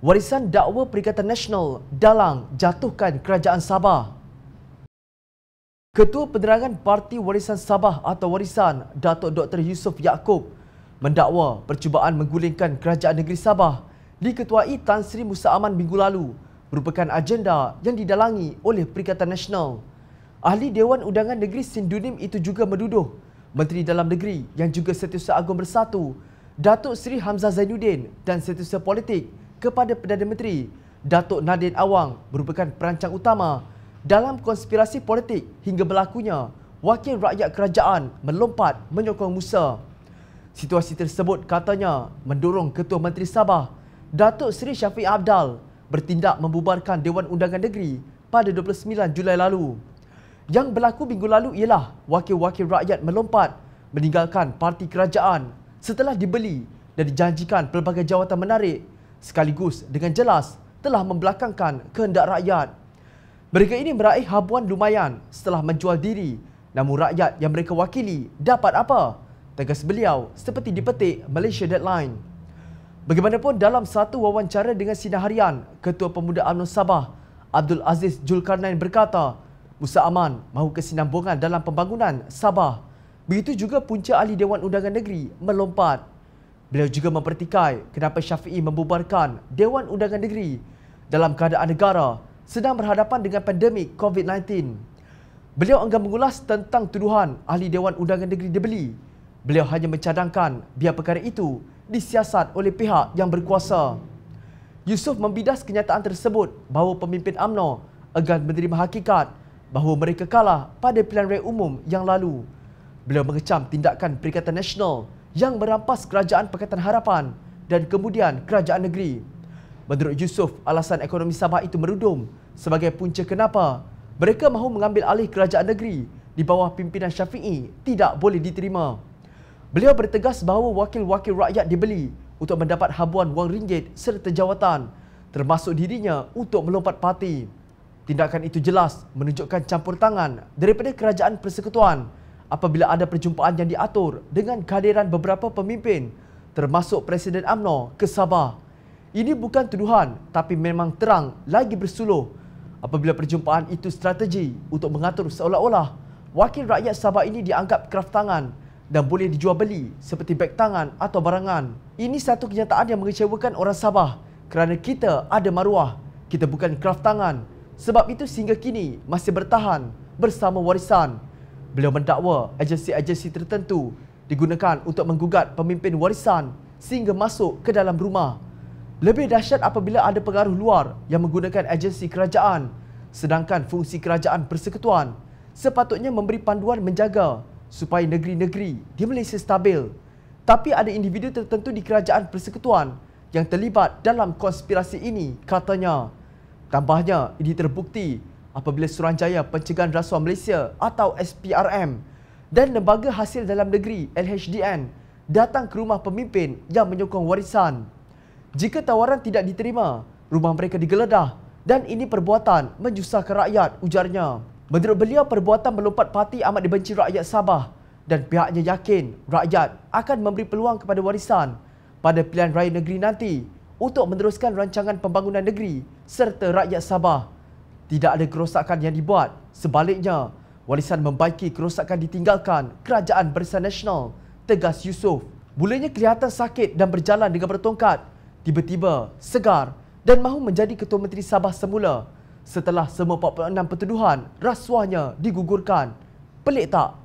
warisan dakwa Perikatan Nasional dalang jatuhkan Kerajaan Sabah. Ketua Penerangan Parti Warisan Sabah atau Warisan, Datuk Dr. Yusof Yaakob mendakwa percubaan menggulingkan Kerajaan Negeri Sabah diketuai Tan Sri Musa Aman minggu lalu merupakan agenda yang didalangi oleh Perikatan Nasional. Ahli Dewan Undangan Negeri Sindunim itu juga menduduh Menteri Dalam Negeri yang juga Setiausaha Agong Bersatu, Datuk Seri Hamzah Zainuddin dan Setiausaha Politik kepada Perdana Menteri Datuk Nadine Awang merupakan perancang utama dalam konspirasi politik hingga berlakunya wakil rakyat kerajaan melompat menyokong Musa. Situasi tersebut katanya mendorong Ketua Menteri Sabah Datuk Seri Syafiq Abdal bertindak membubarkan Dewan Undangan Negeri pada 29 Julai lalu. Yang berlaku minggu lalu ialah wakil-wakil rakyat melompat meninggalkan parti kerajaan setelah dibeli dan dijanjikan pelbagai jawatan menarik sekaligus dengan jelas telah membelakangkan kehendak rakyat. Mereka ini meraih habuan lumayan setelah menjual diri namun rakyat yang mereka wakili dapat apa? Tegas beliau seperti dipetik Malaysia Deadline. Bagaimanapun dalam satu wawancara dengan Sinar Harian, Ketua Pemuda UMNO Sabah Abdul Aziz Julkarnain berkata, Musa Aman mahu kesinambungan dalam pembangunan Sabah. Begitu juga punca ahli Dewan Undangan Negeri melompat. Beliau juga mempertikai kenapa Syafi'i membubarkan Dewan Undangan Negeri dalam keadaan negara sedang berhadapan dengan pandemik COVID-19. Beliau enggan mengulas tentang tuduhan ahli Dewan Undangan Negeri dibeli. Beliau hanya mencadangkan biar perkara itu disiasat oleh pihak yang berkuasa. Yusuf membidas kenyataan tersebut bahawa pemimpin AMNO enggan menerima hakikat bahawa mereka kalah pada pilihan raya umum yang lalu. Beliau mengecam tindakan Perikatan Nasional yang merampas kerajaan Pakatan Harapan dan kemudian kerajaan negeri. Menurut Yusof, alasan ekonomi Sabah itu merudum sebagai punca kenapa mereka mahu mengambil alih kerajaan negeri di bawah pimpinan Syafi'i tidak boleh diterima. Beliau bertegas bahawa wakil-wakil rakyat dibeli untuk mendapat habuan wang ringgit serta jawatan termasuk dirinya untuk melompat parti. Tindakan itu jelas menunjukkan campur tangan daripada kerajaan persekutuan apabila ada perjumpaan yang diatur dengan kehadiran beberapa pemimpin termasuk Presiden AMNO ke Sabah. Ini bukan tuduhan tapi memang terang lagi bersuluh apabila perjumpaan itu strategi untuk mengatur seolah-olah wakil rakyat Sabah ini dianggap kraftangan dan boleh dijual beli seperti beg tangan atau barangan. Ini satu kenyataan yang mengecewakan orang Sabah kerana kita ada maruah. Kita bukan kraftangan. Sebab itu sehingga kini masih bertahan bersama warisan. Beliau mendakwa agensi-agensi tertentu digunakan untuk menggugat pemimpin warisan sehingga masuk ke dalam rumah. Lebih dahsyat apabila ada pengaruh luar yang menggunakan agensi kerajaan sedangkan fungsi kerajaan persekutuan sepatutnya memberi panduan menjaga supaya negeri-negeri di Malaysia stabil. Tapi ada individu tertentu di kerajaan persekutuan yang terlibat dalam konspirasi ini katanya. Tambahnya, ini terbukti apabila Suruhanjaya Pencegahan Rasuah Malaysia atau SPRM dan Lembaga Hasil Dalam Negeri LHDN datang ke rumah pemimpin yang menyokong warisan. Jika tawaran tidak diterima, rumah mereka digeledah dan ini perbuatan menyusahkan rakyat, ujarnya. Menurut beliau, perbuatan melompat parti amat dibenci rakyat Sabah dan pihaknya yakin rakyat akan memberi peluang kepada warisan pada pilihan raya negeri nanti untuk meneruskan rancangan pembangunan negeri serta rakyat Sabah tidak ada kerosakan yang dibuat. Sebaliknya, warisan membaiki kerosakan ditinggalkan Kerajaan Barisan Nasional, tegas Yusof. Mulanya kelihatan sakit dan berjalan dengan bertongkat. Tiba-tiba, segar dan mahu menjadi Ketua Menteri Sabah semula setelah semua 46 pertuduhan rasuahnya digugurkan. Pelik tak?